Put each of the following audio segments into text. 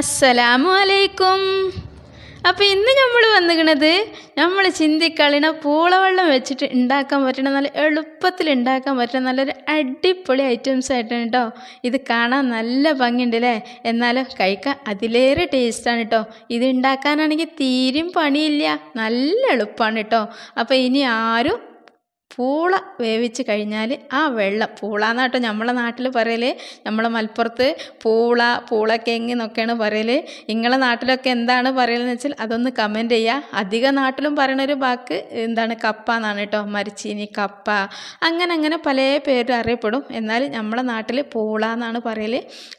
അസ്സലാമു അലൈക്കും അപ്പോൾ ഇന്ന് നമ്മൾ വന്നിരിക്കുന്നത് നമ്മൾ ചിന്തിക്കളിണ പൂളവെള്ളം വെച്ചിട്ട് ഉണ്ടാക്കാൻ പറ്റണ നല്ല എളുപ്പത്തിൽ ഉണ്ടാക്കാൻ പറ്റുന്ന നല്ലൊരു അടിപൊളി ഐറ്റംസ് ആയിട്ടാണ് കേട്ടോ ഇത് കാണാൻ നല്ല ഭംഗിയുണ്ട് അല്ലേ എന്നാലും കഴിക്കാൻ അതിലേറെ ടേസ്റ്റാണ് കേട്ടോ ഇത് ഉണ്ടാക്കാനാണെങ്കിൽ തീരും പണിയില്ല നല്ല എളുപ്പമാണ് കേട്ടോ അപ്പോൾ ഇനി ആരും പൂള വേവിച്ച് കഴിഞ്ഞാൽ ആ വെള്ളം പൂള എന്നാട്ടോ നമ്മളെ നാട്ടിൽ പറയൽ നമ്മളെ മലപ്പുറത്ത് പൂള പൂളക്കെങ്ങ് എന്നൊക്കെയാണ് പറയൽ നിങ്ങളെ നാട്ടിലൊക്കെ എന്താണ് പറയലെന്ന് വെച്ചാൽ അതൊന്ന് കമൻറ്റ് ചെയ്യുക അധികം നാട്ടിലും പറയണൊരു വാക്ക് എന്താണ് കപ്പ എന്നാണ് കേട്ടോ മരിച്ചീനി കപ്പ അങ്ങനെ അങ്ങനെ പല പേരും അറിയപ്പെടും എന്നാൽ നമ്മളെ നാട്ടിൽ പൂള എന്നാണ് പറയൽ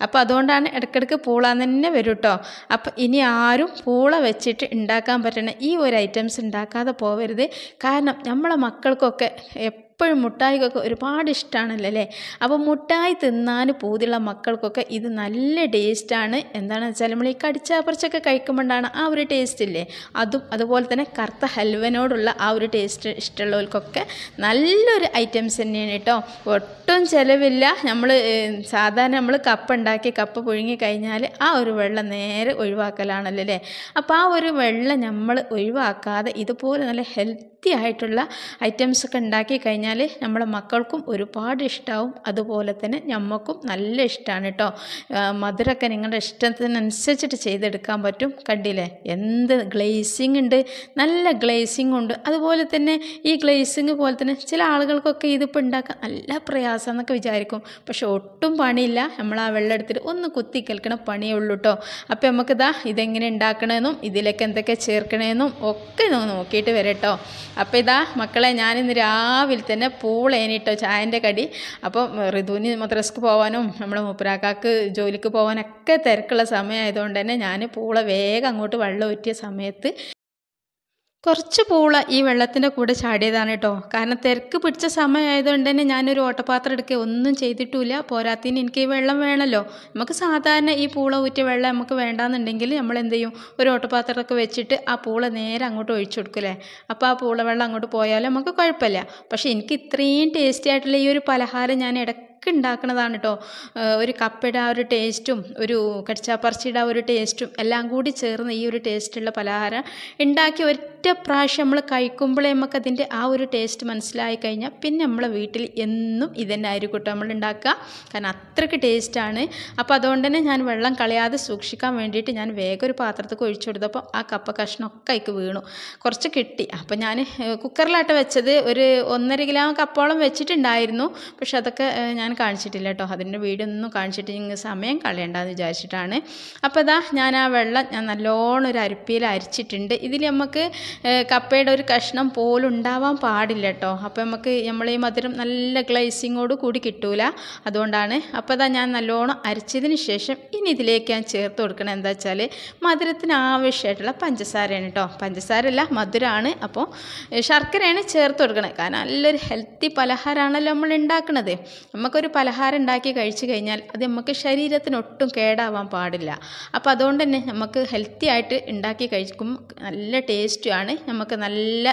അപ്പോൾ അതുകൊണ്ടാണ് ഇടയ്ക്കിടയ്ക്ക് പൂള തന്നെ വരും കേട്ടോ അപ്പോൾ ഇനി ആരും പൂള വെച്ചിട്ട് ഉണ്ടാക്കാൻ പറ്റണ ഈ ഒരു ഐറ്റംസ് ഉണ്ടാക്കാതെ പോവരുത് കാരണം നമ്മളെ മക്കൾക്കൊക്കെ എപ്പോഴും മുട്ടായിക്കൊക്കെ ഒരുപാട് ഇഷ്ടമാണല്ലോ അല്ലേ അപ്പോൾ മുട്ടായി തിന്നാൻ പോതിയുള്ള മക്കൾക്കൊക്കെ ഇത് നല്ല ടേസ്റ്റാണ് എന്താണെന്ന് വെച്ചാൽ നമ്മൾ ഈ കടിച്ചാപ്പറിച്ചൊക്കെ കഴിക്കുമ്പോഴാണ് ആ ഒരു ടേസ്റ്റ് ഇല്ലേ അതും അതുപോലെ തന്നെ കറുത്ത ഹൽവനോടുള്ള ആ ഒരു ടേസ്റ്റ് ഇഷ്ടമുള്ളവർക്കൊക്കെ നല്ലൊരു ഐറ്റംസ് തന്നെയാണ് കേട്ടോ ഒട്ടും ചിലവില്ല നമ്മൾ സാധാരണ നമ്മൾ കപ്പ് ഉണ്ടാക്കി കപ്പ് പുഴുങ്ങി കഴിഞ്ഞാൽ ആ ഒരു വെള്ളം നേരെ ഒഴിവാക്കലാണല്ലോ അല്ലേ അപ്പോൾ ആ ഒരു വെള്ളം നമ്മൾ ഒഴിവാക്കാതെ ഇതുപോലെ നല്ല ഹെൽത്ത് ഹെൽത്തിയായിട്ടുള്ള ഐറ്റംസൊക്കെ ഉണ്ടാക്കി കഴിഞ്ഞാൽ നമ്മളെ മക്കൾക്കും ഒരുപാട് ഇഷ്ടമാവും അതുപോലെ തന്നെ ഞമ്മക്കും നല്ല ഇഷ്ടമാണ് കേട്ടോ മധുരമൊക്കെ നിങ്ങളുടെ ഇഷ്ടത്തിനനുസരിച്ചിട്ട് ചെയ്തെടുക്കാൻ പറ്റും കണ്ടില്ലേ എന്ത് ഗ്ലേസിങ് ഉണ്ട് നല്ല ഗ്ലേസിങ് ഉണ്ട് അതുപോലെ തന്നെ ഈ ഗ്ലേസിങ് പോലെ തന്നെ ചില ആളുകൾക്കൊക്കെ ഇതിപ്പോൾ ഉണ്ടാക്കാൻ നല്ല പ്രയാസം എന്നൊക്കെ വിചാരിക്കും പക്ഷെ ഒട്ടും പണിയില്ല നമ്മൾ ആ വെള്ളം എടുത്തിട്ട് ഒന്ന് കുത്തി കേൾക്കണ പണിയേ ഉള്ളൂ കേട്ടോ അപ്പം നമുക്കിതാ ഇതെങ്ങനെ ഉണ്ടാക്കണമെന്നും ഇതിലേക്ക് എന്തൊക്കെ ചേർക്കണമെന്നും ഒക്കെ നോക്കിയിട്ട് വരട്ടോ അപ്പം ഇതാ മക്കളെ ഞാനിന്ന് രാവിലെ തന്നെ പൂളേനിട്ടോ ചായൻ്റെ കടി അപ്പോൾ ഋതുവിന് മദ്രസ്ക്ക് പോകാനും നമ്മുടെ മൂപ്പരാക്കാക്ക് ജോലിക്ക് പോകാനൊക്കെ തിരക്കുള്ള സമയമായതുകൊണ്ട് തന്നെ ഞാൻ പൂള വേഗം അങ്ങോട്ട് വെള്ളം ഊറ്റിയ സമയത്ത് കുറച്ച് പൂള ഈ വെള്ളത്തിൻ്റെ കൂടെ ചാടിയതാണ് കേട്ടോ കാരണം തിരക്ക് പിടിച്ച സമയമായതുകൊണ്ട് തന്നെ ഞാനൊരു ഓട്ടപാത്രം എടുക്കുക ഒന്നും ചെയ്തിട്ടില്ല പോരാത്തിന് എനിക്ക് ഈ വെള്ളം വേണമല്ലോ നമുക്ക് സാധാരണ ഈ പൂള ഊറ്റിയ വെള്ളം നമുക്ക് വേണ്ടാന്നുണ്ടെങ്കിൽ നമ്മൾ എന്ത് ചെയ്യും ഒരു ഓട്ടപാത്രമൊക്കെ വെച്ചിട്ട് ആ പൂള നേരെ അങ്ങോട്ട് ഒഴിച്ചു കൊടുക്കില്ലേ അപ്പോൾ ആ പൂള വെള്ളം അങ്ങോട്ട് പോയാലും നമുക്ക് കുഴപ്പമില്ല പക്ഷേ എനിക്ക് ഇത്രയും ടേസ്റ്റി ആയിട്ടുള്ള ഈ ഒരു പലഹാരം ഞാൻ ഇടയ്ക്ക് ഒക്കെ ഉണ്ടാക്കുന്നതാണ് കേട്ടോ ഒരു കപ്പയുടെ ആ ഒരു ടേസ്റ്റും ഒരു കടിച്ചാപ്പറച്ചിയുടെ ആ ഒരു ടേസ്റ്റും എല്ലാം കൂടി ചേർന്ന് ഈ ഒരു ടേസ്റ്റുള്ള പലഹാരം ഉണ്ടാക്കി ഒറ്റ പ്രാവശ്യം നമ്മൾ കഴിക്കുമ്പോഴേ നമുക്ക് അതിൻ്റെ ആ ഒരു ടേസ്റ്റ് മനസ്സിലായി കഴിഞ്ഞാൽ പിന്നെ നമ്മളെ വീട്ടിൽ എന്നും ഇതന്നെ ആയിരിക്കും കേട്ടോ നമ്മൾ ഉണ്ടാക്കുക കാരണം അത്രയ്ക്ക് ടേസ്റ്റാണ് അപ്പോൾ അതുകൊണ്ട് തന്നെ ഞാൻ വെള്ളം കളയാതെ സൂക്ഷിക്കാൻ വേണ്ടിയിട്ട് ഞാൻ വേഗം ഒരു പാത്രത്തേക്ക് ഒഴിച്ചു കൊടുത്തപ്പോൾ ആ കപ്പ കഷ്ണമൊക്കെ അതിക്ക് വീണു കുറച്ച് കിട്ടി അപ്പോൾ ഞാൻ കുക്കറിലാട്ട് വെച്ചത് ഒരു ഒന്നര കിലോ കപ്പോളം വെച്ചിട്ടുണ്ടായിരുന്നു പക്ഷെ അതൊക്കെ ഞാൻ കാണിച്ചിട്ടില്ല കേട്ടോ അതിൻ്റെ വീഡിയോ ഒന്നും കാണിച്ചിട്ട് നിങ്ങൾ സമയം കളയണ്ടെന്ന് വിചാരിച്ചിട്ടാണ് അപ്പോൾ ഇതാ ഞാൻ ആ വെള്ളം ഞാൻ നല്ലോണം ഒരു അരിപ്പിയിൽ അരിച്ചിട്ടുണ്ട് ഇതിൽ നമുക്ക് കപ്പയുടെ ഒരു കഷ്ണം പോലും ഉണ്ടാവാൻ പാടില്ല കേട്ടോ അപ്പോൾ നമുക്ക് നമ്മൾ ഈ മധുരം നല്ല ഗ്ലേസിങ്ങോട് കൂടി കിട്ടൂല അതുകൊണ്ടാണ് അപ്പോൾ ഇതാ ഞാൻ നല്ലോണം അരിച്ചതിന് ശേഷം ഇനി ഇതിലേക്ക് ഞാൻ ചേർത്ത് കൊടുക്കണം എന്താ വെച്ചാൽ മധുരത്തിന് ആവശ്യമായിട്ടുള്ള പഞ്ചസാരയാണ് കേട്ടോ പഞ്ചസാരല്ല മധുരമാണ് അപ്പോൾ ശർക്കരയാണ് ചേർത്ത് കൊടുക്കണത് കാരണം നല്ലൊരു ഹെൽത്തി പലഹാരമാണല്ലോ നമ്മൾ ഉണ്ടാക്കുന്നത് നമുക്ക് ഒരു പലഹാരം ഉണ്ടാക്കി കഴിച്ചു കഴിഞ്ഞാൽ അത് നമുക്ക് ശരീരത്തിന് ഒട്ടും കേടാവാൻ പാടില്ല അപ്പോൾ അതുകൊണ്ട് തന്നെ നമുക്ക് ഹെൽത്തി ആയിട്ട് ഉണ്ടാക്കി കഴിക്കും നല്ല ടേസ്റ്റുമാണ് നമുക്ക് നല്ല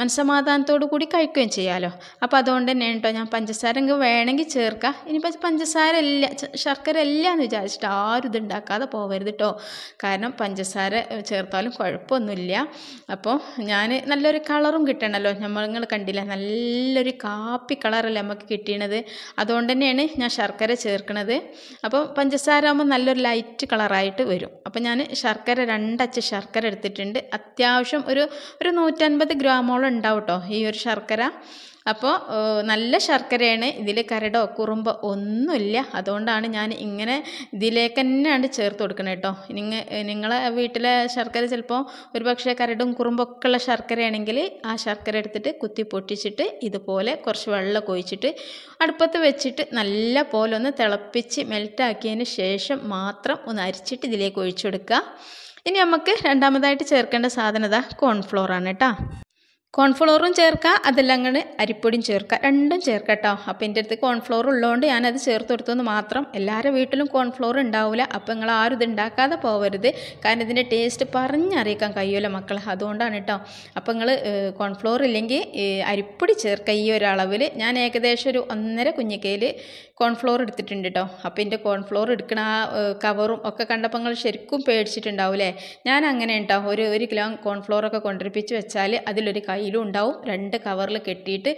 മനസ്സമാധാനത്തോടു കൂടി കഴിക്കുകയും ചെയ്യാമല്ലോ അപ്പോൾ അതുകൊണ്ട് തന്നെ കേട്ടോ ഞാൻ പഞ്ചസാര എനിക്ക് വേണമെങ്കിൽ ചേർക്കാം ഇനിയിപ്പോൾ പഞ്ചസാര ഇല്ല ശർക്കര ഇല്ല എന്ന് വിചാരിച്ചിട്ട് ആരും ഇത് ഉണ്ടാക്കാതെ പോകരുത് കേട്ടോ കാരണം പഞ്ചസാര ചേർത്താലും കുഴപ്പമൊന്നുമില്ല അപ്പോൾ ഞാൻ നല്ലൊരു കളറും കിട്ടണമല്ലോ നമ്മൾ കണ്ടില്ല നല്ലൊരു കാപ്പി കളറല്ലേ നമുക്ക് കിട്ടിയണത് അതുകൊണ്ട് തന്നെയാണ് ഞാൻ ശർക്കര ചേർക്കുന്നത് അപ്പോൾ പഞ്ചസാര ആകുമ്പോൾ നല്ലൊരു ലൈറ്റ് കളറായിട്ട് വരും അപ്പോൾ ഞാൻ ശർക്കര രണ്ടച്ച ശർക്കര എടുത്തിട്ടുണ്ട് അത്യാവശ്യം ഒരു ഒരു നൂറ്റൻപത് ഗ്രാമോളം ഉണ്ടാവും കേട്ടോ ഈ ഒരു ശർക്കര അപ്പോൾ നല്ല ശർക്കരയാണ് ഇതിൽ കരടോ കുറുമ്പോ ഒന്നുമില്ല അതുകൊണ്ടാണ് ഞാൻ ഇങ്ങനെ ഇതിലേക്ക് തന്നെയാണ് ചേർത്ത് കൊടുക്കുന്നത് കേട്ടോ നിങ്ങൾ നിങ്ങളെ വീട്ടിലെ ശർക്കര ചിലപ്പോൾ ഒരു പക്ഷേ കരടും ഒക്കെ ഉള്ള ശർക്കരയാണെങ്കിൽ ആ ശർക്കര എടുത്തിട്ട് കുത്തി പൊട്ടിച്ചിട്ട് ഇതുപോലെ കുറച്ച് വെള്ളം ഒഴിച്ചിട്ട് അടുപ്പത്ത് വെച്ചിട്ട് നല്ല പോലെ ഒന്ന് തിളപ്പിച്ച് മെൽറ്റാക്കിയതിന് ശേഷം മാത്രം ഒന്ന് അരിച്ചിട്ട് ഇതിലേക്ക് ഒഴിച്ചു കൊടുക്കുക ഇനി നമുക്ക് രണ്ടാമതായിട്ട് ചേർക്കേണ്ട സാധനത കോൺഫ്ലോർ കോൺഫ്ലോറാണ് കേട്ടോ കോൺഫ്ലോറും ചേർക്കുക അതെല്ലാം അങ്ങനെ അരിപ്പൊടിയും ചേർക്കുക രണ്ടും ചേർക്കാം കേട്ടോ അപ്പോൾ എൻ്റെ അടുത്ത് കോൺഫ്ലോർ ഉള്ളതുകൊണ്ട് ഞാനത് ചേർത്ത് കൊടുത്തെന്ന് മാത്രം എല്ലാവരുടെ വീട്ടിലും കോൺഫ്ലോർ ഉണ്ടാവില്ല അപ്പോൾ നിങ്ങൾ ആരും ഇത് ഉണ്ടാക്കാതെ പോകരുത് കാരണം ഇതിൻ്റെ ടേസ്റ്റ് പറഞ്ഞറിയിക്കാൻ കഴിയുമല്ലോ മക്കളെ അതുകൊണ്ടാണ് കേട്ടോ അപ്പോൾ നിങ്ങൾ കോൺഫ്ലോർ ഇല്ലെങ്കിൽ അരിപ്പൊടി ചേർക്കുക ഈ ഒരളവിൽ ഞാൻ ഏകദേശം ഒരു ഒന്നര കുഞ്ഞിക്കയിൽ കോൺഫ്ലോർ എടുത്തിട്ടുണ്ട് കേട്ടോ അപ്പോൾ എൻ്റെ കോൺഫ്ലോർ എടുക്കണ ആ കവറും ഒക്കെ കണ്ടപ്പോൾ നിങ്ങൾ ശരിക്കും പേടിച്ചിട്ടുണ്ടാവില്ലേ ഞാൻ അങ്ങനെ കേട്ടോ ഒരു ഒരു കിലോ കോൺഫ്ലോറൊക്കെ കൊണ്ടുപിടിപ്പിച്ച് വെച്ചാൽ അതിലൊരു കൈ കയ്യിലും ഉണ്ടാവും രണ്ട് കവറിൽ കെട്ടിയിട്ട്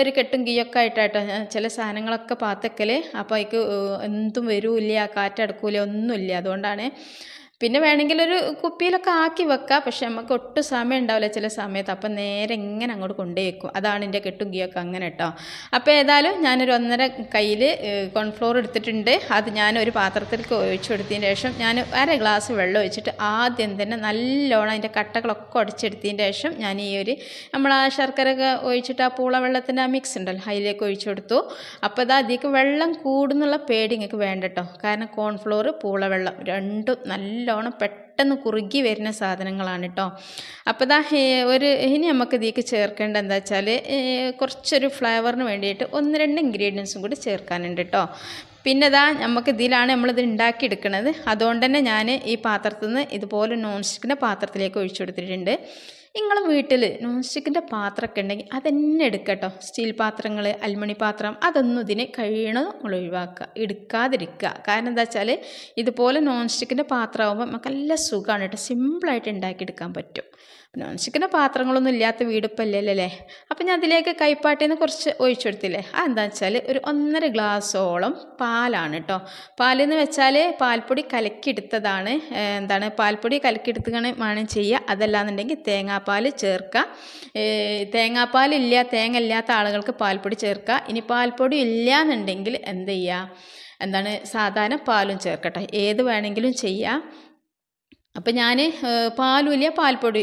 ഒരു കെട്ടും കീയൊക്കെ ആയിട്ടാട്ടോ ചില സാധനങ്ങളൊക്കെ പാത്തക്കൽ അപ്പോൾ അതിക്ക് എന്തും വരൂല്ല കാറ്റടക്കൂല ഒന്നുമില്ല അതുകൊണ്ടാണ് പിന്നെ വേണമെങ്കിൽ ഒരു കുപ്പിയിലൊക്കെ ആക്കി വെക്കാം പക്ഷെ നമുക്ക് ഒട്ടും സമയം ഉണ്ടാവില്ല ചില സമയത്ത് അപ്പം നേരെ ഇങ്ങനെ അങ്ങോട്ട് കൊണ്ടുപോയിക്കും അതാണ് എൻ്റെ കെട്ടുകിയൊക്കെ അങ്ങനെ കേട്ടോ അപ്പോൾ ഏതായാലും ഞാനൊരു ഒന്നര കയ്യിൽ കോൺഫ്ലോർ എടുത്തിട്ടുണ്ട് അത് ഞാൻ ഒരു പാത്രത്തിലേക്ക് ഒഴിച്ചു കൊടുത്തതിന് ശേഷം ഞാൻ അര ഗ്ലാസ് വെള്ളം ഒഴിച്ചിട്ട് ആദ്യം തന്നെ നല്ലോണം അതിൻ്റെ കട്ടകളൊക്കെ ഒടിച്ചെടുത്തതിന് ശേഷം ഞാൻ ഈ ഒരു നമ്മൾ ആ ശർക്കര ഒഴിച്ചിട്ട് ആ പൂള വെള്ളത്തിൻ്റെ ആ മിക്സ് ഉണ്ടല്ലോ അതിലേക്ക് ഒഴിച്ചു കൊടുത്തു അപ്പോൾ ഇതാ അധികം വെള്ളം കൂടുന്നുള്ള പേടി നിങ്ങൾക്ക് വേണ്ട കേട്ടോ കാരണം കോൺഫ്ലോർ പൂള വെള്ളം രണ്ടും നല്ല നല്ലോണം പെട്ടെന്ന് കുറുകി വരുന്ന സാധനങ്ങളാണ് കേട്ടോ അപ്പോൾ ഇതാ ഒരു ഇനി നമുക്ക് ഇതിലേക്ക് ചേർക്കേണ്ടത് എന്താ വെച്ചാൽ കുറച്ചൊരു ഫ്ലേവറിന് വേണ്ടിയിട്ട് ഒന്ന് രണ്ട് ഇൻഗ്രീഡിയൻസും കൂടി ചേർക്കാനുണ്ട് കേട്ടോ പിന്നെ ഇതാ നമുക്ക് ഇതിലാണ് നമ്മളിത് ഉണ്ടാക്കിയെടുക്കുന്നത് അതുകൊണ്ട് തന്നെ ഞാൻ ഈ പാത്രത്തിൽ നിന്ന് ഇതുപോലെ നോൺ സ്റ്റിക്കിൻ്റെ പാത്രത്തിലേക്ക് ഒഴിച്ചു കൊടുത്തിട്ടുണ്ട് നിങ്ങളും വീട്ടിൽ നോൺ സ്റ്റിക്കിൻ്റെ പാത്രമൊക്കെ ഉണ്ടെങ്കിൽ അതെന്നെ എടുക്കട്ടോ സ്റ്റീൽ പാത്രങ്ങൾ അൽമണി പാത്രം അതൊന്നും ഇതിനെ കഴിയണോ നമ്മൾ ഒഴിവാക്കുക എടുക്കാതിരിക്കുക കാരണം എന്താ വെച്ചാൽ ഇതുപോലെ നോൺ സ്റ്റിക്കിൻ്റെ ആകുമ്പോൾ നമുക്ക് നല്ല സുഖമാണ് കേട്ടോ സിമ്പിളായിട്ട് ഉണ്ടാക്കിയെടുക്കാൻ പറ്റും നോൺ സ്റ്റിക്കിൻ്റെ പാത്രങ്ങളൊന്നും ഇല്ലാത്ത വീടിപ്പല്ലല്ലേ അല്ലേ അപ്പം ഞാൻ അതിലേക്ക് നിന്ന് കുറച്ച് ഒഴിച്ചു കൊടുത്തില്ലേ എന്താ വെച്ചാൽ ഒരു ഒന്നര ഗ്ലാസ്സോളം പാലാണ് കേട്ടോ പാലെന്ന് വെച്ചാൽ പാൽപ്പൊടി കലക്കിയെടുത്തതാണ് എന്താണ് പാൽപ്പൊടി കലക്കിയെടുത്തുകയാണ് ചെയ്യുക അതല്ലാന്നുണ്ടെങ്കിൽ തേങ്ങാ തേങ്ങാപ്പാൽ ചേർക്കുക തേങ്ങാപ്പാലില്ല തേങ്ങ ഇല്ലാത്ത ആളുകൾക്ക് പാൽപ്പൊടി ചേർക്കുക ഇനി പാൽപ്പൊടി ഇല്ല എന്നുണ്ടെങ്കിൽ എന്ത് ചെയ്യുക എന്താണ് സാധാരണ പാലും ചേർക്കട്ടെ ഏത് വേണമെങ്കിലും ചെയ്യാം അപ്പം ഞാൻ ഇല്ല പാൽപ്പൊടി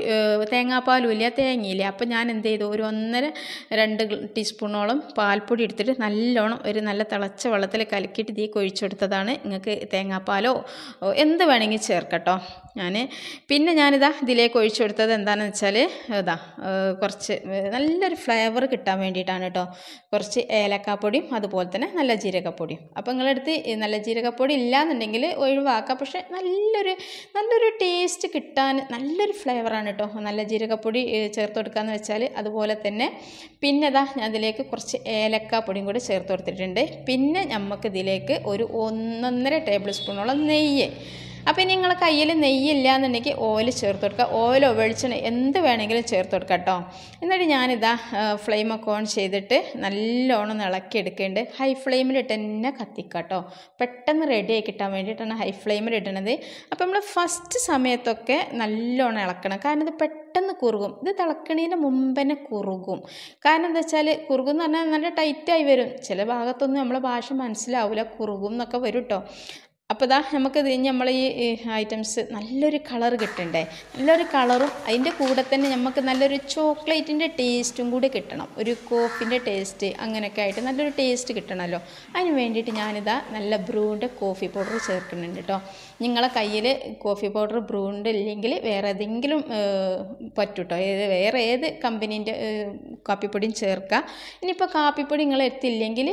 ഇല്ല തേങ്ങയില്ല അപ്പം ഞാൻ എന്ത് ചെയ്തു ഒരു ഒന്നര രണ്ട് ടീസ്പൂണോളം പാൽപ്പൊടി എടുത്തിട്ട് നല്ലോണം ഒരു നല്ല തിളച്ച വെള്ളത്തിൽ കലക്കിയിട്ട് തീ കൊഴിച്ചെടുത്തതാണ് നിങ്ങൾക്ക് തേങ്ങാപ്പാലോ എന്ത് വേണമെങ്കിൽ ചേർക്കട്ടോ ഞാൻ പിന്നെ ഞാനിതാ ഇതിലേക്ക് ഒഴിച്ചു കൊടുത്തത് എന്താണെന്ന് വെച്ചാൽ ഇതാ കുറച്ച് നല്ലൊരു ഫ്ലേവർ കിട്ടാൻ വേണ്ടിയിട്ടാണ് കേട്ടോ കുറച്ച് ഏലക്കാപ്പൊടിയും അതുപോലെ തന്നെ നല്ല ജീരകപ്പൊടിയും അപ്പോൾ നിങ്ങളെടുത്ത് നല്ല ജീരകപ്പൊടി ഇല്ലാന്നുണ്ടെങ്കിൽ ഒഴിവാക്കാം പക്ഷേ നല്ലൊരു നല്ലൊരു ടേസ്റ്റ് കിട്ടാൻ നല്ലൊരു ഫ്ലേവറാണ് കേട്ടോ നല്ല ജീരകപ്പൊടി ചേർത്ത് കൊടുക്കാമെന്ന് വെച്ചാൽ അതുപോലെ തന്നെ പിന്നെ ഇതാ ഞാൻ ഇതിലേക്ക് കുറച്ച് ഏലക്കാപ്പൊടിയും കൂടി ചേർത്ത് കൊടുത്തിട്ടുണ്ട് പിന്നെ നമുക്ക് ഇതിലേക്ക് ഒരു ഒന്നൊന്നര ടേബിൾ സ്പൂണോളം നെയ്യ് അപ്പോൾ ഇനി നിങ്ങൾ കയ്യിൽ നെയ്യില്ല എന്നുണ്ടെങ്കിൽ ഓയിൽ ചേർത്ത് കൊടുക്കുക ഓയിലോ വെളിച്ചെണ്ണ എന്ത് വേണമെങ്കിലും ചേർത്ത് കൊടുക്കുക കേട്ടോ എന്നിട്ട് ഞാനിതാ ഫ്ലെയിമൊക്കെ ഓൺ ചെയ്തിട്ട് നല്ലോണം ഇളക്കിയെടുക്കേണ്ടത് ഹൈ ഫ്ലെയിമിലിട്ട് തന്നെ കത്തിക്കുക കേട്ടോ പെട്ടെന്ന് റെഡിയായി കിട്ടാൻ വേണ്ടിയിട്ടാണ് ഹൈ ഫ്ലെയിമിൽ ഇടുന്നത് അപ്പോൾ നമ്മൾ ഫസ്റ്റ് സമയത്തൊക്കെ നല്ലോണം ഇളക്കണം കാരണം ഇത് പെട്ടെന്ന് കുറുകും ഇത് തിളക്കണതിന് മുമ്പ് തന്നെ കുറുകും കാരണം എന്താ വെച്ചാൽ കുറുകും എന്ന് പറഞ്ഞാൽ നല്ല ടൈറ്റായി വരും ചില ഭാഗത്തൊന്നും നമ്മളെ ഭാഷ മനസ്സിലാവില്ല കുറുകും എന്നൊക്കെ വരും കേട്ടോ അപ്പോൾ ഇതാ കഴിഞ്ഞ് നമ്മൾ ഈ ഐറ്റംസ് നല്ലൊരു കളർ കിട്ടണ്ടേ നല്ലൊരു കളറും അതിൻ്റെ കൂടെ തന്നെ നമുക്ക് നല്ലൊരു ചോക്ലേറ്റിൻ്റെ ടേസ്റ്റും കൂടി കിട്ടണം ഒരു കോഫിൻ്റെ ടേസ്റ്റ് അങ്ങനെയൊക്കെ ആയിട്ട് നല്ലൊരു ടേസ്റ്റ് കിട്ടണമല്ലോ അതിന് വേണ്ടിയിട്ട് ഞാനിതാ നല്ല ബ്രൂവിൻ്റെ കോഫി പൗഡർ ചേർക്കുന്നുണ്ട് കേട്ടോ നിങ്ങളെ കയ്യിൽ കോഫി പൗഡർ ബ്രൂണ്ട് ഇല്ലെങ്കിൽ വേറെ ഏതെങ്കിലും പറ്റൂട്ടോ ഏത് വേറെ ഏത് കമ്പനീൻ്റെ കാപ്പിപ്പൊടിയും ചേർക്കുക ഇനിയിപ്പോൾ കാപ്പിപ്പൊടി നിങ്ങൾ എത്തില്ലെങ്കിൽ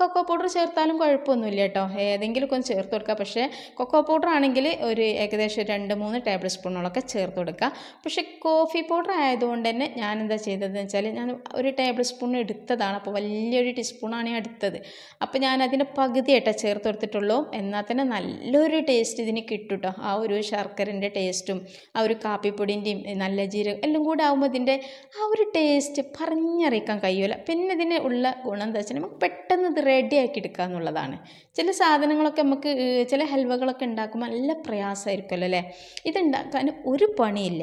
കൊക്കോ പൗഡർ ചേർത്താലും കുഴപ്പമൊന്നുമില്ല കേട്ടോ ഏതെങ്കിലും ഒക്കെ ചേർത്ത് കൊടുക്കുക പക്ഷേ കൊക്കോ പൗഡർ ആണെങ്കിൽ ഒരു ഏകദേശം രണ്ട് മൂന്ന് ടേബിൾ സ്പൂണുകളൊക്കെ ചേർത്ത് കൊടുക്കുക പക്ഷേ കോഫി പൗഡർ ആയതുകൊണ്ട് തന്നെ ഞാൻ എന്താ ചെയ്തതെന്ന് വെച്ചാൽ ഞാൻ ഒരു ടേബിൾ സ്പൂൺ എടുത്തതാണ് അപ്പോൾ വലിയൊരു ടീസ്പൂണാണ് ഞാൻ എടുത്തത് അപ്പോൾ ഞാൻ അതിൻ്റെ പകുതിയായിട്ടാണ് ചേർത്ത് കൊടുത്തിട്ടുള്ളൂ എന്നാൽ തന്നെ നല്ലൊരു ടേസ്റ്റ് ടേസ്റ്റ് ഇതിന് കിട്ടും കേട്ടോ ആ ഒരു ശർക്കരൻ്റെ ടേസ്റ്റും ആ ഒരു കാപ്പിപ്പൊടിൻ്റെയും നല്ല ജീരകം എല്ലാം കൂടെ ആകുമ്പോൾ ഇതിൻ്റെ ആ ഒരു ടേസ്റ്റ് പറഞ്ഞറിയിക്കാൻ കഴിയില്ല പിന്നെ ഇതിന് ഉള്ള ഗുണം എന്താ വെച്ചാൽ നമുക്ക് പെട്ടെന്ന് ഇത് റെഡിയാക്കി എടുക്കുക എന്നുള്ളതാണ് ചില സാധനങ്ങളൊക്കെ നമുക്ക് ചില ഹൽവകളൊക്കെ ഉണ്ടാക്കുമ്പോൾ നല്ല പ്രയാസമായിരിക്കുമല്ലോ അല്ലേ ഇതുണ്ടാക്കാൻ ഒരു പണിയില്ല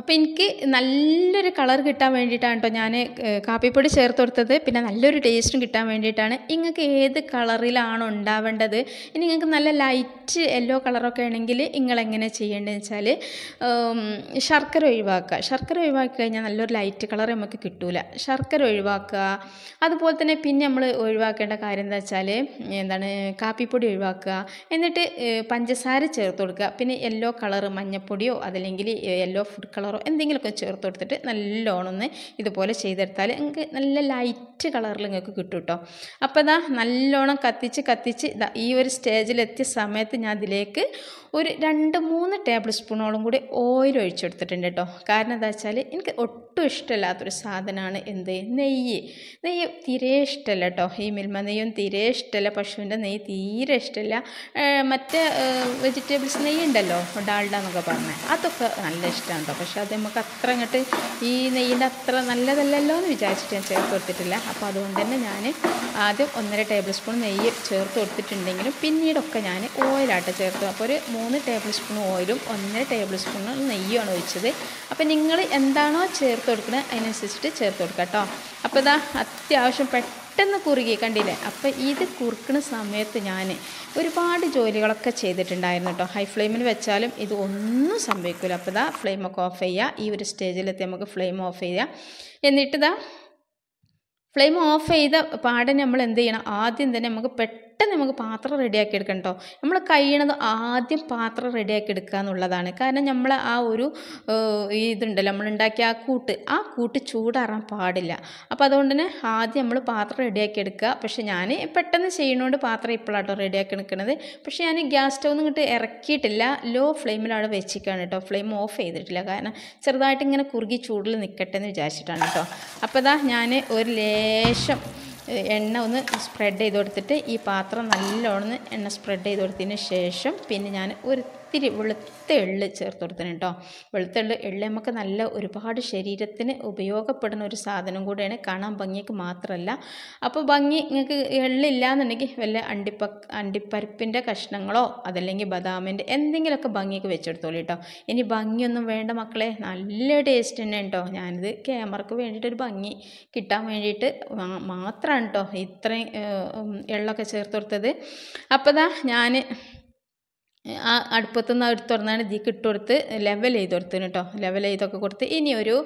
അപ്പോൾ എനിക്ക് നല്ലൊരു കളർ കിട്ടാൻ വേണ്ടിയിട്ടാണ് കേട്ടോ ഞാൻ കാപ്പിപ്പൊടി ചേർത്ത് കൊടുത്തത് പിന്നെ നല്ലൊരു ടേസ്റ്റും കിട്ടാൻ വേണ്ടിയിട്ടാണ് നിങ്ങൾക്ക് ഏത് കളറിലാണോ ഉണ്ടാവേണ്ടത് ഇനി നിങ്ങൾക്ക് നല്ല ലൈറ്റ് യെല്ലോ കളറൊക്കെ ആണെങ്കിൽ നിങ്ങളെങ്ങനെ ചെയ്യേണ്ടതെന്ന് വെച്ചാൽ ശർക്കര ഒഴിവാക്കുക ശർക്കര ഒഴിവാക്കി കഴിഞ്ഞാൽ നല്ലൊരു ലൈറ്റ് കളർ നമുക്ക് കിട്ടൂല ശർക്കര ഒഴിവാക്കുക അതുപോലെ തന്നെ പിന്നെ നമ്മൾ ഒഴിവാക്കേണ്ട കാര്യം എന്താ വെച്ചാൽ എന്താണ് കാപ്പിപ്പൊടി ഒഴിവാക്കുക എന്നിട്ട് പഞ്ചസാര ചേർത്ത് കൊടുക്കുക പിന്നെ യെല്ലോ കളർ മഞ്ഞപ്പൊടിയോ അതല്ലെങ്കിൽ യെല്ലോ ഫുഡ് കളർ കളറോ എന്തെങ്കിലുമൊക്കെ ചേർത്ത് കൊടുത്തിട്ട് ഒന്ന് ഇതുപോലെ ചെയ്തെടുത്താൽ നിങ്ങൾക്ക് നല്ല ലൈറ്റ് കളറിൽ നിങ്ങൾക്ക് കിട്ടും കേട്ടോ അപ്പോൾ ഇതാ നല്ലോണം കത്തിച്ച് കത്തിച്ച് ഇതാ ഈ ഒരു സ്റ്റേജിലെത്തിയ സമയത്ത് ഞാൻ അതിലേക്ക് ഒരു രണ്ട് മൂന്ന് ടേബിൾ സ്പൂണോളം കൂടി ഓയിൽ ഒഴിച്ചെടുത്തിട്ടുണ്ട് കേട്ടോ കാരണം എന്താ വെച്ചാൽ എനിക്ക് ഒട്ടും ഒട്ടും ഇഷ്ടമില്ലാത്തൊരു സാധനമാണ് എന്ത് നെയ്യ് നെയ്യ് തീരെ ഇഷ്ടമല്ല കേട്ടോ ഈ മിൽമ നെയ്യും തീരെ ഇഷ്ടമല്ല പശുവിൻ്റെ നെയ്യ് തീരെ ഇഷ്ടമല്ല മറ്റേ വെജിറ്റബിൾസ് നെയ്യ് ഉണ്ടല്ലോ ഡാൾഡ എന്നൊക്കെ പറഞ്ഞത് അതൊക്കെ നല്ല ഇഷ്ടമാണ് കേട്ടോ പക്ഷേ അത് നമുക്ക് അത്ര അങ്ങോട്ട് ഈ നെയ്യിൻ്റെ അത്ര നല്ലതല്ലല്ലോ എന്ന് വിചാരിച്ചിട്ട് ഞാൻ ചേർത്ത് കൊടുത്തിട്ടില്ല അപ്പോൾ അതുകൊണ്ട് തന്നെ ഞാൻ ആദ്യം ഒന്നര ടേബിൾ സ്പൂൺ നെയ്യ് ചേർത്ത് കൊടുത്തിട്ടുണ്ടെങ്കിലും പിന്നീടൊക്കെ ഞാൻ ഓയിലാട്ടോ ചേർത്തു അപ്പോൾ ഒരു മൂന്ന് ടേബിൾ സ്പൂൺ ഓയിലും ഒന്നര ടേബിൾ സ്പൂൺ നെയ്യുമാണ് ഒഴിച്ചത് അപ്പോൾ നിങ്ങൾ എന്താണോ ചേർത്ത് കൊടുക്കണേ അതിനനുസരിച്ചിട്ട് ചേർത്ത് കൊടുക്കുക കേട്ടോ അപ്പോൾ ഇതാ അത്യാവശ്യം പെട്ടെന്ന് കുറുകി കണ്ടില്ലേ അപ്പോൾ ഇത് കുറുക്കുന്ന സമയത്ത് ഞാൻ ഒരുപാട് ജോലികളൊക്കെ ചെയ്തിട്ടുണ്ടായിരുന്നു കേട്ടോ ഹൈ ഫ്ലെയിമിൽ വെച്ചാലും ഇത് ഒന്നും സംഭവിക്കില്ല അപ്പോൾ ഇതാ ഫ്ലെയിമൊക്കെ ഓഫ് ചെയ്യുക ഈ ഒരു സ്റ്റേജിലെത്തി നമുക്ക് ഫ്ലെയിം ഓഫ് ചെയ്യുക എന്നിട്ട് ഇതാ ഫ്ലെയിം ഓഫ് ചെയ്ത പാടെ നമ്മൾ എന്ത് ചെയ്യണം ആദ്യം തന്നെ നമുക്ക് പെട്ടെന്ന് പെട്ടെന്ന് നമുക്ക് പാത്രം റെഡിയാക്കി എടുക്കണം കേട്ടോ നമ്മൾ കഴിയണത് ആദ്യം പാത്രം റെഡിയാക്കി എടുക്കുക എന്നുള്ളതാണ് കാരണം നമ്മൾ ആ ഒരു ഇതുണ്ടല്ലോ നമ്മളുണ്ടാക്കിയ ആ കൂട്ട് ആ കൂട്ട് ചൂടാറാൻ പാടില്ല അപ്പോൾ അതുകൊണ്ട് തന്നെ ആദ്യം നമ്മൾ പാത്രം റെഡിയാക്കി എടുക്കുക പക്ഷേ ഞാൻ പെട്ടെന്ന് ചെയ്യണോണ്ട് പാത്രം ഇപ്പോഴാട്ടോ റെഡിയാക്കി എടുക്കണത് പക്ഷേ ഞാൻ ഗ്യാസ് സ്റ്റൗ ഇങ്ങോട്ട് ഇറക്കിയിട്ടില്ല ലോ ഫ്ലെയിമിലാണ് വെച്ചിരിക്കുകയാണ് കേട്ടോ ഫ്ലെയിം ഓഫ് ചെയ്തിട്ടില്ല കാരണം ചെറുതായിട്ട് ഇങ്ങനെ കുറുകി ചൂടിൽ നിൽക്കട്ടെ എന്ന് വിചാരിച്ചിട്ടാണ് കേട്ടോ അപ്പോൾ ഇതാ ഞാൻ ഒരു ലേശം എണ്ണ ഒന്ന് സ്പ്രെഡ് ചെയ്ത് കൊടുത്തിട്ട് ഈ പാത്രം നല്ലോണം എണ്ണ സ്പ്രെഡ് ചെയ്ത് കൊടുത്തതിന് ശേഷം പിന്നെ ഞാൻ ഒരു ഇത്തിരി വെളുത്ത എള്ള് ചേർത്ത് കൊടുത്തിന് കേട്ടോ വെളുത്ത എള്ള് എള്ള് നമുക്ക് നല്ല ഒരുപാട് ശരീരത്തിന് ഉപയോഗപ്പെടുന്ന ഒരു സാധനം കൂടെയാണ് കാണാൻ ഭംഗിക്ക് മാത്രമല്ല അപ്പോൾ ഭംഗി നിങ്ങൾക്ക് എള്ളില്ല എന്നുണ്ടെങ്കിൽ വല്ല അണ്ടിപ്പ അണ്ടിപ്പരിപ്പിൻ്റെ കഷ്ണങ്ങളോ അതല്ലെങ്കിൽ ബദാമിൻ്റെ എന്തെങ്കിലുമൊക്കെ ഭംഗിക്ക് വെച്ചെടുത്തോളൂ കേട്ടോ ഇനി ഭംഗിയൊന്നും വേണ്ട മക്കളെ നല്ല ടേസ്റ്റ് തന്നെ കേട്ടോ ഞാനിത് ക്യാമറക്ക് വേണ്ടിയിട്ടൊരു ഭംഗി കിട്ടാൻ വേണ്ടിയിട്ട് മാത്രമാണ് കേട്ടോ ഇത്രയും എള്ളൊക്കെ ചേർത്ത് കൊടുത്തത് അപ്പോൾ ഞാൻ ആ നിന്ന് എടുത്ത് തുറന്നാണ് ഇതിക്ക് കിട്ടുകൊടുത്ത് ലെവൽ ചെയ്ത് കൊടുത്തിന് കേട്ടോ ലെവൽ ചെയ്തൊക്കെ കൊടുത്ത് ഇനി ഒരു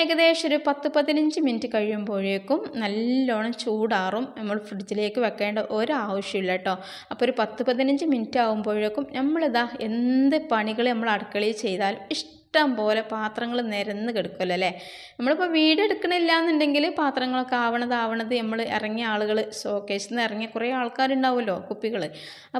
ഏകദേശം ഒരു പത്ത് പതിനഞ്ച് മിനിറ്റ് കഴിയുമ്പോഴേക്കും നല്ലോണം ചൂടാറും നമ്മൾ ഫ്രിഡ്ജിലേക്ക് വെക്കേണ്ട ഒരാവശ്യമില്ല കേട്ടോ അപ്പോൾ ഒരു പത്ത് പതിനഞ്ച് മിനിറ്റ് ആകുമ്പോഴേക്കും നമ്മളിതാ എന്ത് പണികൾ നമ്മൾ അടുക്കളയിൽ ചെയ്താലും ഇഷ്ടം ഇഷ്ടം പോലെ പാത്രങ്ങൾ നിരന്ന് കിടക്കുമല്ലോ അല്ലേ നമ്മളിപ്പോൾ വീട് എടുക്കണില്ല എന്നുണ്ടെങ്കിൽ പാത്രങ്ങളൊക്കെ ആവണതാവണത് നമ്മൾ ഇറങ്ങിയ ആളുകൾ ഷോക്കേസിൽ നിന്ന് ഇറങ്ങിയ കുറേ ആൾക്കാരുണ്ടാവുമല്ലോ കുപ്പികൾ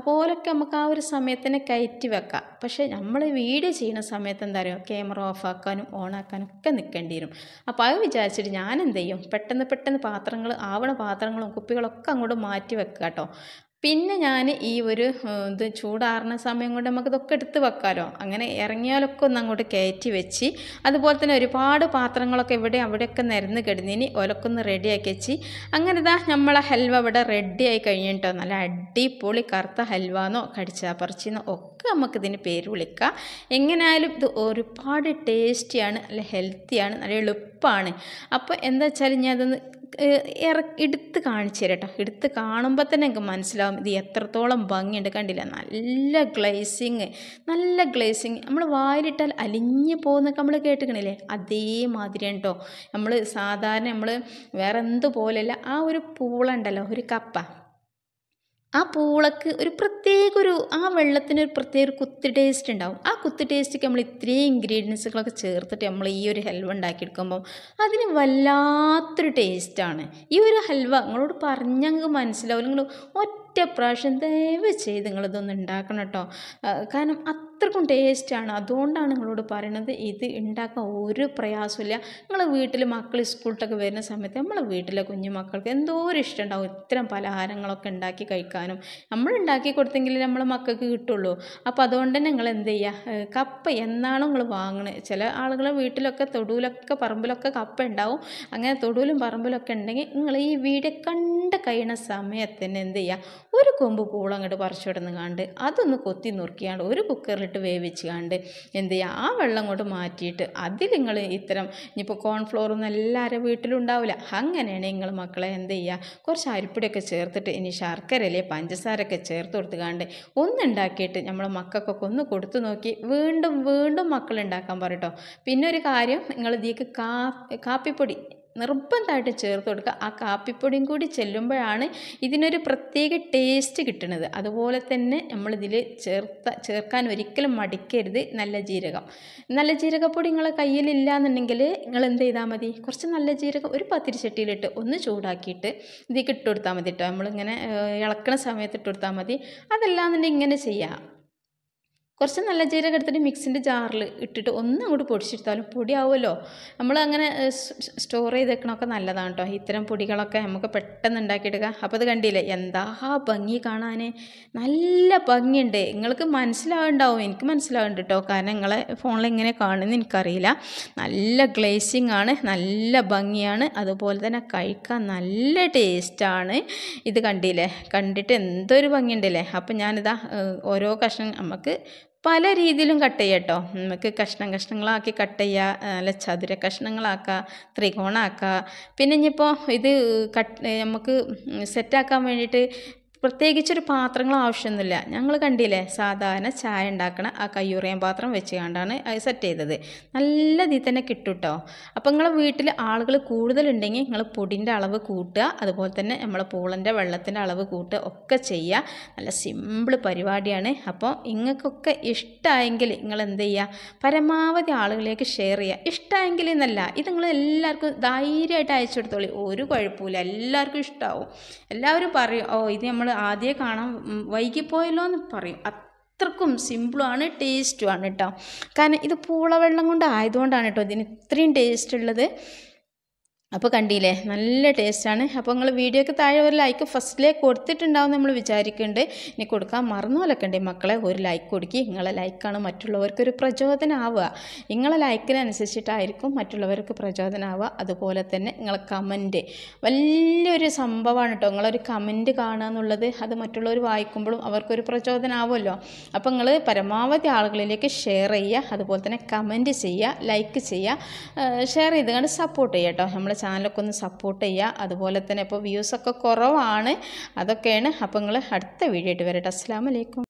അപ്പോൾ നമുക്ക് ആ ഒരു സമയത്തിന് കയറ്റി വെക്കാം പക്ഷേ നമ്മൾ വീട് ചെയ്യുന്ന സമയത്ത് എന്താ പറയുക ക്യാമറ ഓഫാക്കാനും ഓണാക്കാനും ഒക്കെ നിൽക്കേണ്ടി വരും അപ്പോൾ അത് വിചാരിച്ചിട്ട് ഞാൻ എന്ത് ചെയ്യും പെട്ടെന്ന് പെട്ടെന്ന് പാത്രങ്ങൾ ആവണ പാത്രങ്ങളും കുപ്പികളൊക്കെ അങ്ങോട്ട് മാറ്റി വെക്കാം കേട്ടോ പിന്നെ ഞാൻ ഈ ഒരു ഇത് ചൂടാറുന്ന സമയം കൊണ്ട് നമുക്ക് ഇതൊക്കെ എടുത്ത് വെക്കാമല്ലോ അങ്ങനെ ഇറങ്ങിയാലൊക്കെ ഒന്ന് അങ്ങോട്ട് കയറ്റി വെച്ച് അതുപോലെ തന്നെ ഒരുപാട് പാത്രങ്ങളൊക്കെ ഇവിടെ അവിടെയൊക്കെ നിരന്ന് കിടന്നിനി ഒന്ന് റെഡിയാക്കി വെച്ച് അങ്ങനെ ഇതാ നമ്മളെ ഹൽവ ഇവിടെ റെഡിയായി കഴിഞ്ഞിട്ടോ നല്ല അടിപൊളി കറുത്ത ഹൽവാന്നോ കടിച്ചാപ്പറിച്ചെന്നോ ഒക്കെ നമുക്കിതിന് പേര് വിളിക്കാം എങ്ങനെയായാലും ഇത് ഒരുപാട് ടേസ്റ്റിയാണ് നല്ല ഹെൽത്തിയാണ് നല്ല എളുപ്പമാണ് അപ്പോൾ എന്താ വെച്ചാൽ ഞാൻ അതൊന്ന് എടുത്ത് കാണിച്ചു തരാം കേട്ടോ എടുത്ത് കാണുമ്പോൾ തന്നെ എനിക്ക് മനസ്സിലാവും ഇത് എത്രത്തോളം ഭംഗിയുണ്ട് കണ്ടില്ല നല്ല ഗ്ലേസിങ് നല്ല ഗ്ലേസിങ് നമ്മൾ വായിലിട്ടാൽ അലിഞ്ഞു പോകുന്നൊക്കെ നമ്മൾ കേട്ടിക്കണില്ലേ അതേമാതിരി കേട്ടോ നമ്മൾ സാധാരണ നമ്മൾ വേറെ എന്ത് പോലെയല്ല ആ ഒരു പൂളുണ്ടല്ലോ ഒരു കപ്പ ആ പൂളക്ക് ഒരു പ്രത്യേക ഒരു ആ വെള്ളത്തിന് ഒരു പ്രത്യേക ഒരു കുത്തി ടേസ്റ്റ് ഉണ്ടാവും ആ കുത്തി ടേസ്റ്റ്ക്ക് നമ്മൾ ഇത്രയും ഇൻഗ്രീഡിയൻസുകളൊക്കെ ചേർത്തിട്ട് നമ്മൾ ഈ ഒരു ഹൽവ എടുക്കുമ്പോൾ അതിന് വല്ലാത്തൊരു ടേസ്റ്റാണ് ഈ ഒരു ഹൽവ നിങ്ങളോട് പറഞ്ഞങ്ങ് മനസ്സിലാവില്ല നിങ്ങൾ ഒറ്റ പ്രാവശ്യം ദയവ് ചെയ്ത് നിങ്ങളിതൊന്ന് ഉണ്ടാക്കണം കേട്ടോ കാരണം അത്രക്കും ടേസ്റ്റാണ് അതുകൊണ്ടാണ് നിങ്ങളോട് പറയുന്നത് ഇത് ഉണ്ടാക്കാൻ ഒരു പ്രയാസമില്ല നിങ്ങൾ വീട്ടിൽ മക്കൾ സ്കൂളിലൊക്കെ വരുന്ന സമയത്ത് നമ്മളെ വീട്ടിലെ കുഞ്ഞുമക്കൾക്ക് എന്തോ ഒരു ഇഷ്ടം ഉണ്ടാവും ഇത്തരം പലഹാരങ്ങളൊക്കെ ഉണ്ടാക്കി കഴിക്കാനും നമ്മൾ ഉണ്ടാക്കി കൊടുത്തെങ്കിൽ നമ്മളെ മക്കൾക്ക് കിട്ടുള്ളൂ അപ്പോൾ അതുകൊണ്ട് തന്നെ നിങ്ങൾ എന്ത് ചെയ്യുക കപ്പ എന്നാണോ നിങ്ങൾ വാങ്ങണത് ചില ആളുകളെ വീട്ടിലൊക്കെ തൊടുവിലൊക്കെ പറമ്പിലൊക്കെ കപ്പ ഉണ്ടാവും അങ്ങനെ തൊടുവിലും പറമ്പിലൊക്കെ ഉണ്ടെങ്കിൽ നിങ്ങൾ ഈ വീഡിയോ കണ്ട് കഴിയണ സമയത്ത് തന്നെ എന്ത് ചെയ്യുക ഒരു കൊമ്പ് പൂളങ്ങോട്ട് പറിച്ചു വിടുന്ന കണ്ട് അതൊന്ന് കൊത്തി നുറുക്കിയാണ്ട് ഒരു കുക്കറിൽ ഇട്ട് വേവിച്ച് കണ്ട് എന്ത് ചെയ്യുക ആ വെള്ളം കൊണ്ട് മാറ്റിയിട്ട് അതിൽ നിങ്ങൾ ഇത്തരം ഇനിയിപ്പോൾ കോൺഫ്ലോറൊന്നും എല്ലാവരും വീട്ടിലുണ്ടാവില്ല അങ്ങനെയാണ് നിങ്ങൾ മക്കളെ എന്ത് ചെയ്യുക കുറച്ച് അരിപ്പിടിയൊക്കെ ചേർത്തിട്ട് ഇനി ശർക്കര ശർക്കരയിലെ പഞ്ചസാരയൊക്കെ ചേർത്ത് കൊടുത്തുകാണ്ട് ഒന്നുണ്ടാക്കിയിട്ട് നമ്മൾ മക്കൾക്കൊക്കെ ഒന്ന് കൊടുത്തു നോക്കി വീണ്ടും വീണ്ടും മക്കളുണ്ടാക്കാൻ പറയട്ടോ പിന്നെ ഒരു കാര്യം നിങ്ങൾ ഇതിലേക്ക് കാ കാപ്പിപ്പൊടി നിർബന്ധമായിട്ട് ചേർത്ത് കൊടുക്കുക ആ കാപ്പിപ്പൊടിയും കൂടി ചെല്ലുമ്പോഴാണ് ഇതിനൊരു പ്രത്യേക ടേസ്റ്റ് കിട്ടുന്നത് അതുപോലെ തന്നെ നമ്മളിതിൽ ചേർത്ത ചേർക്കാൻ ഒരിക്കലും മടിക്കരുത് നല്ല ജീരകം നല്ല ജീരകപ്പൊടി നിങ്ങളെ കയ്യിലില്ല എന്നുണ്ടെങ്കിൽ നിങ്ങൾ എന്ത് ചെയ്താൽ മതി കുറച്ച് നല്ല ജീരകം ഒരു പത്തിരിച്ചട്ടിയിലിട്ട് ഒന്ന് ചൂടാക്കിയിട്ട് ഇതിൽ ഇട്ടുകൊടുത്താൽ മതി കേട്ടോ നമ്മളിങ്ങനെ ഇളക്കണ സമയത്ത് ഇട്ടുകൊടുത്താൽ മതി അതല്ലാന്നുണ്ടെങ്കിൽ ഇങ്ങനെ ചെയ്യാം കുറച്ച് നല്ല ജീരകം എടുത്തിട്ട് മിക്സിൻ്റെ ജാറിൽ ഇട്ടിട്ട് ഒന്നും കൂടി പൊടിച്ചെടുത്താലും പൊടിയാവുമല്ലോ നമ്മൾ അങ്ങനെ സ്റ്റോർ ചെയ്ത് വെക്കണമൊക്കെ നല്ലതാണ് കേട്ടോ ഇത്തരം പൊടികളൊക്കെ നമുക്ക് പെട്ടെന്ന് ഉണ്ടാക്കിയെടുക്കുക അപ്പോൾ അത് കണ്ടില്ലേ എന്താ ഭംഗി കാണാൻ നല്ല ഭംഗിയുണ്ട് നിങ്ങൾക്ക് മനസ്സിലാവുണ്ടാവും എനിക്ക് മനസ്സിലാവുന്നുണ്ട് കേട്ടോ കാരണം നിങ്ങളെ ഫോണിൽ എങ്ങനെ കാണുമെന്ന് എനിക്കറിയില്ല നല്ല ഗ്ലേസിങ് ആണ് നല്ല ഭംഗിയാണ് അതുപോലെ തന്നെ കഴിക്കാൻ നല്ല ടേസ്റ്റാണ് ഇത് കണ്ടില്ലേ കണ്ടിട്ട് എന്തൊരു ഭംഗിയുണ്ടല്ലേ അപ്പം ഞാനിതാ ഓരോ കഷ്ണം നമുക്ക് പല രീതിയിലും കട്ട് ചെയ്യാം കേട്ടോ നമുക്ക് കഷ്ണം കഷ്ണങ്ങളാക്കി കട്ട് ചെയ്യുക അല്ല ചതുര കഷ്ണങ്ങളാക്കുക ത്രികോണാക്കുക പിന്നെ ഇനിയിപ്പോൾ ഇത് കട്ട് നമുക്ക് സെറ്റാക്കാൻ വേണ്ടിയിട്ട് പ്രത്യേകിച്ചൊരു പാത്രങ്ങൾ ആവശ്യമൊന്നുമില്ല ഞങ്ങൾ കണ്ടില്ലേ സാധാരണ ചായ ഉണ്ടാക്കണ ആ കയ്യൂറിയൻ പാത്രം വെച്ച് കണ്ടാണ് അത് സെറ്റ് ചെയ്തത് നല്ല രീതി തന്നെ കിട്ടും കേട്ടോ അപ്പോൾ നിങ്ങളെ വീട്ടിൽ ആളുകൾ കൂടുതലുണ്ടെങ്കിൽ നിങ്ങൾ പൊടിൻ്റെ അളവ് കൂട്ടുക അതുപോലെ തന്നെ നമ്മളെ പൂളൻ്റെ വെള്ളത്തിൻ്റെ അളവ് കൂട്ടുക ഒക്കെ ചെയ്യുക നല്ല സിമ്പിൾ പരിപാടിയാണ് അപ്പോൾ നിങ്ങൾക്കൊക്കെ ഇഷ്ടമായെങ്കിൽ നിങ്ങൾ എന്ത് ചെയ്യുക പരമാവധി ആളുകളിലേക്ക് ഷെയർ ചെയ്യുക ഇഷ്ടമായെങ്കിൽ എന്നല്ല ഇത് നിങ്ങൾ എല്ലാവർക്കും ധൈര്യമായിട്ട് അയച്ചു കൊടുത്തോളി ഒരു കുഴപ്പമില്ല എല്ലാവർക്കും ഇഷ്ടമാവും എല്ലാവരും പറയും ഓ ഇത് നമ്മൾ ആദ്യമേ കാണാൻ വൈകിപ്പോയല്ലോ എന്ന് പറയും അത്രക്കും സിമ്പിളുമാണ് ടേസ്റ്റുമാണ് കേട്ടോ കാരണം ഇത് പൂള വെള്ളം കൊണ്ട് ആയതുകൊണ്ടാണ് കേട്ടോ ഇതിന് ഇത്രയും ടേസ്റ്റ് ഉള്ളത് അപ്പോൾ കണ്ടില്ലേ നല്ല ടേസ്റ്റാണ് അപ്പോൾ നിങ്ങൾ വീഡിയോക്ക് താഴെ ഒരു ലൈക്ക് ഫസ്റ്റിലേ കൊടുത്തിട്ടുണ്ടാവും നമ്മൾ വിചാരിക്കുന്നുണ്ട് ഇനി കൊടുക്കാൻ മറന്നുപോലൊക്കെ മക്കളെ ഒരു ലൈക്ക് കൊടുക്കി നിങ്ങളെ ലൈക്കാണ് മറ്റുള്ളവർക്കൊരു പ്രചോദനമാവുക നിങ്ങളെ ലൈക്കിനനുസരിച്ചിട്ടായിരിക്കും മറ്റുള്ളവർക്ക് പ്രചോദനമാവുക അതുപോലെ തന്നെ നിങ്ങളെ കമൻറ്റ് വലിയൊരു സംഭവമാണ് കേട്ടോ നിങ്ങളൊരു കമൻറ്റ് കാണുക എന്നുള്ളത് അത് മറ്റുള്ളവർ വായിക്കുമ്പോഴും അവർക്കൊരു പ്രചോദനമാവുമല്ലോ അപ്പോൾ നിങ്ങൾ പരമാവധി ആളുകളിലേക്ക് ഷെയർ ചെയ്യുക അതുപോലെ തന്നെ കമൻറ്റ് ചെയ്യുക ലൈക്ക് ചെയ്യുക ഷെയർ ചെയ്ത് കണ്ട് സപ്പോർട്ട് ചെയ്യാം കേട്ടോ നമ്മളെ ചാനലൊക്കെ ഒന്ന് സപ്പോർട്ട് ചെയ്യുക അതുപോലെ തന്നെ ഇപ്പോൾ വ്യൂസൊക്കെ കുറവാണ് അതൊക്കെയാണ് അപ്പോൾ നിങ്ങൾ അടുത്ത വീഡിയോ ആയിട്ട് വരട്ടെ അസ്സാം വലൈക്കും